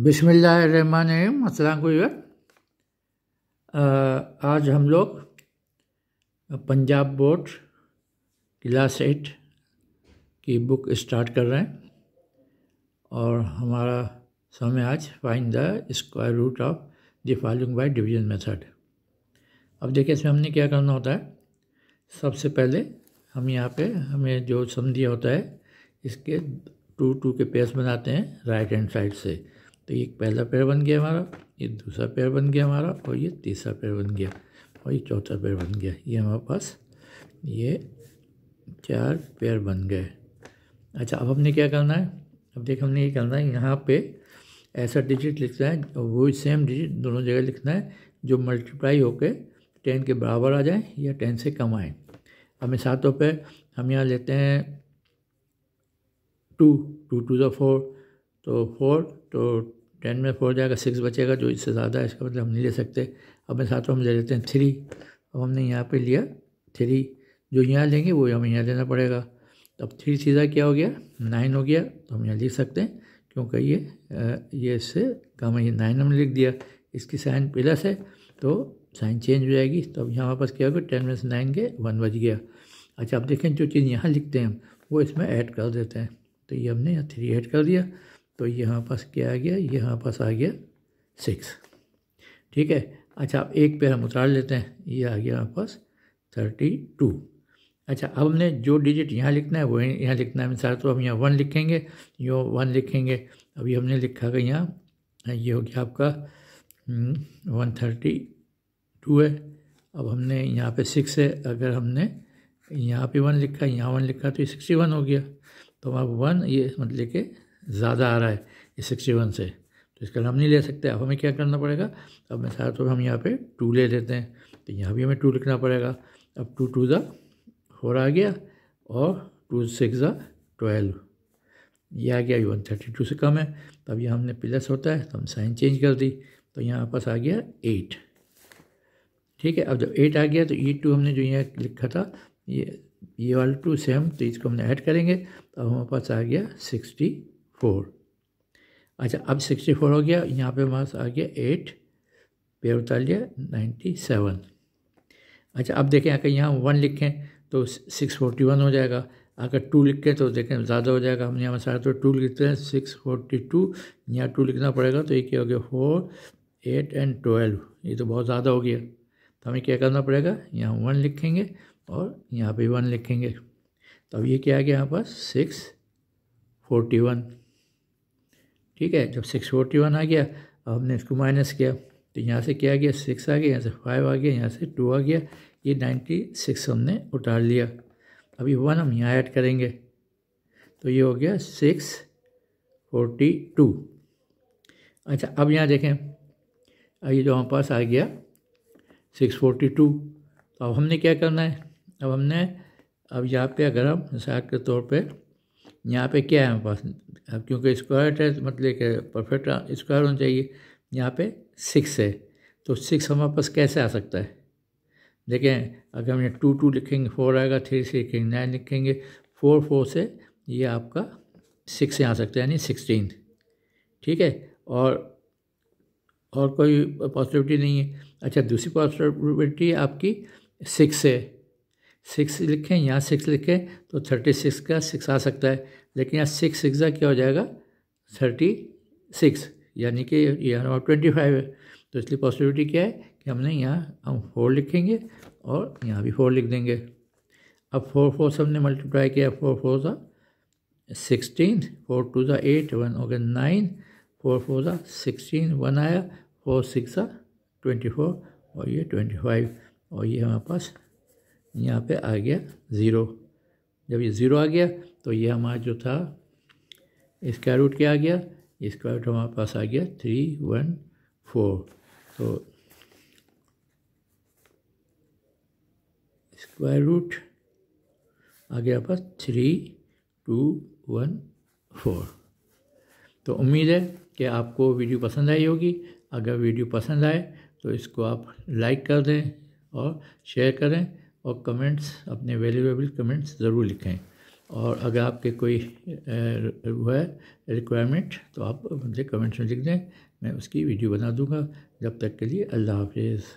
बिसमिल्लाम असलकुम आज हम लोग पंजाब बोर्ड क्लास एट की बुक स्टार्ट कर रहे हैं और हमारा समय आज find the square root of the following by division method अब देखिए इसमें हमने क्या करना होता है सबसे पहले हम यहाँ पे हमें जो समझिया होता है इसके टू टू के पेयर्स बनाते हैं राइट हैंड साइड से तो ये पहला पेयर बन गया हमारा ये दूसरा पेयर बन गया हमारा और ये तीसरा पेयर बन गया और ये चौथा पेड़ बन गया ये हमारे पास ये चार पेयर बन गए अच्छा अब हमने क्या करना है अब देख हमने ये करना है यहाँ पे ऐसा डिजिट लिखना है वो सेम डिजिट दोनों जगह लिखना है जो मल्टीप्लाई होकर टेन के बराबर आ जाए या टेन से कम आए अब मिसातों पर हम यहाँ लेते हैं टू टू टू ज़ा फोर तो फोर तो टेन में फोर जाएगा सिक्स बचेगा जो इससे ज़्यादा है इसका मतलब हम नहीं ले सकते अब मैं साथ हम ले लेते हैं थ्री अब हमने यहाँ पे लिया थ्री जो यहाँ लेंगे वो हमें यहाँ लेना पड़ेगा अब थ्री सीधा क्या हो गया नाइन हो गया तो हम यहाँ लिख सकते हैं क्योंकि ये ये इससे काम ये नाइन हमने लिख दिया इसकी साइन प्लस है तो साइन चेंज हो जाएगी तो अब यहाँ वापस क्या होगा टेन में से नाइन के वन बज गया अच्छा अब देखें जो चीज़ यहाँ लिखते हैं वो इसमें ऐड कर देते हैं तो ये हमने यहाँ थ्री ऐड कर दिया तो यहाँ पास क्या आ गया यहाँ पास आ गया सिक्स ठीक है अच्छा आप एक पैर हम उतार लेते हैं ये आ गया हमारे पास थर्टी टू अच्छा अब हमने जो डिजिट यहाँ लिखना है वो यहाँ लिखना है मिसाल तो हम यहाँ वन लिखेंगे यो वन लिखेंगे अभी हमने लिखा कि यहाँ ये हो गया आपका वन थर्टी टू है अब हमने यहाँ पे सिक्स है अगर हमने यहाँ पे वन लिखा यहाँ वन लिखा तो ये सिक्सटी वन हो गया तो हम अब वन ये मतलब के ज़्यादा आ रहा है ये सिक्सटी वन से तो इसका हम नहीं ले सकते अब हमें क्या करना पड़ेगा अब मैं सारा तो हम यहाँ पे टू ले लेते हैं तो यहाँ भी हमें टू लिखना पड़ेगा अब टू टू ज़ा फोर आ गया और टू सिक्स ज़ा ट्वेल्व ये आ गया वन थर्टी टू से कम है तब तो ये हमने प्लस होता है तो हम साइन चेंज कर दी तो यहाँ पास आ गया एट ठीक है अब जब एट आ गया तो ई टू हमने जो यहाँ लिखा था ये ये वाला टू सेम तो इसको हमने ऐड करेंगे तो हमारे पास आ गया सिक्सटी फोर अच्छा अब सिक्सटी फोर हो गया यहाँ पे हमारे आ गया एट पेयर उतार लिया नाइन्टी सेवन अच्छा अब देखें अगर यहाँ वन लिखें तो सिक्स फोर्टी वन हो जाएगा अगर टू लिखें तो देखें ज़्यादा हो जाएगा हम यहाँ सारे तो टू लिखते हैं सिक्स फोर्टी टू यहाँ टू लिखना पड़ेगा तो ये क्या हो गया फोर एट एंड ट्वेल्व ये तो बहुत ज़्यादा हो गया तो हमें क्या करना पड़ेगा यहाँ वन लिखेंगे और यहाँ पे वन लिखेंगे तो अब ये क्या आ गया यहाँ पर सिक्स फोर्टी वन ठीक है जब सिक्स फोर्टी वन आ गया अब हमने इसको माइनस किया तो यहाँ से क्या आ गया सिक्स आ गया यहाँ से फाइव आ गया यहाँ से टू आ गया ये नाइन्टी सिक्स हमने उतार लिया अभी वन हम यहाँ ऐड करेंगे तो ये हो गया सिक्स फोर्टी टू अच्छा अब यहाँ देखें ये जो हमारे पास आ गया सिक्स फोर्टी टू तो अब हमने क्या करना है अब हमने अब यहाँ पे अगर हम मिसाल के तौर पर यहाँ पे क्या है हमारे पास अब क्योंकि स्क्वायर है तो मतलब परफेक्ट स्क्वायर होना चाहिए यहाँ पे सिक्स है तो सिक्स हमारे पास कैसे आ सकता है देखें अगर हमने टू टू लिखेंगे फोर आएगा थ्री से लिखेंगे नाइन लिखेंगे फोर फोर से ये आपका सिक्स से आ सकता है यानी सिक्सटीन ठीक है और और कोई पॉसिबिलिटी नहीं है अच्छा दूसरी पॉसिबिलिटी आपकी सिक्स है सिक्स लिखें यहाँ सिक्स लिखें तो थर्टी सिक्स का सिक्स आ सकता है लेकिन यहाँ सिक्स सिक्स का क्या हो जाएगा थर्टी सिक्स यानी कि यह हमारा ट्वेंटी फाइव है तो इसलिए पॉसिबिलिटी क्या है कि हमने यहाँ हम फोर लिखेंगे और यहाँ भी फोर लिख देंगे अब फोर फोर से हमने मल्टीप्लाई किया फोर फोर ज़ा सिक्सटीन फोर टू ज़ा एट वन हो गया नाइन फोर फोर ज़ा सिक्सटीन वन आया फोर सिक्स ज़ा ट्वेंटी फोर और ये ट्वेंटी फाइव और ये हमारे पास यहाँ पे आ गया ज़ीरो जब ये ज़ीरो आ गया तो ये हमारा जो था स्क्वायर रूट क्या आ गया स्क्वायर रूट हमारे पास आ गया थ्री वन फोर तो स्क्वायर रूट आ गया पास थ्री टू वन फोर तो उम्मीद है कि आपको वीडियो पसंद आई होगी अगर वीडियो पसंद आए तो इसको आप लाइक कर दें और शेयर करें और कमेंट्स अपने वैल्यूएबल कमेंट्स ज़रूर लिखें और अगर आपके कोई है रिक्वायरमेंट तो आप मुझे कमेंट्स में लिख दें मैं उसकी वीडियो बना दूँगा जब तक के लिए अल्लाह हाफिज़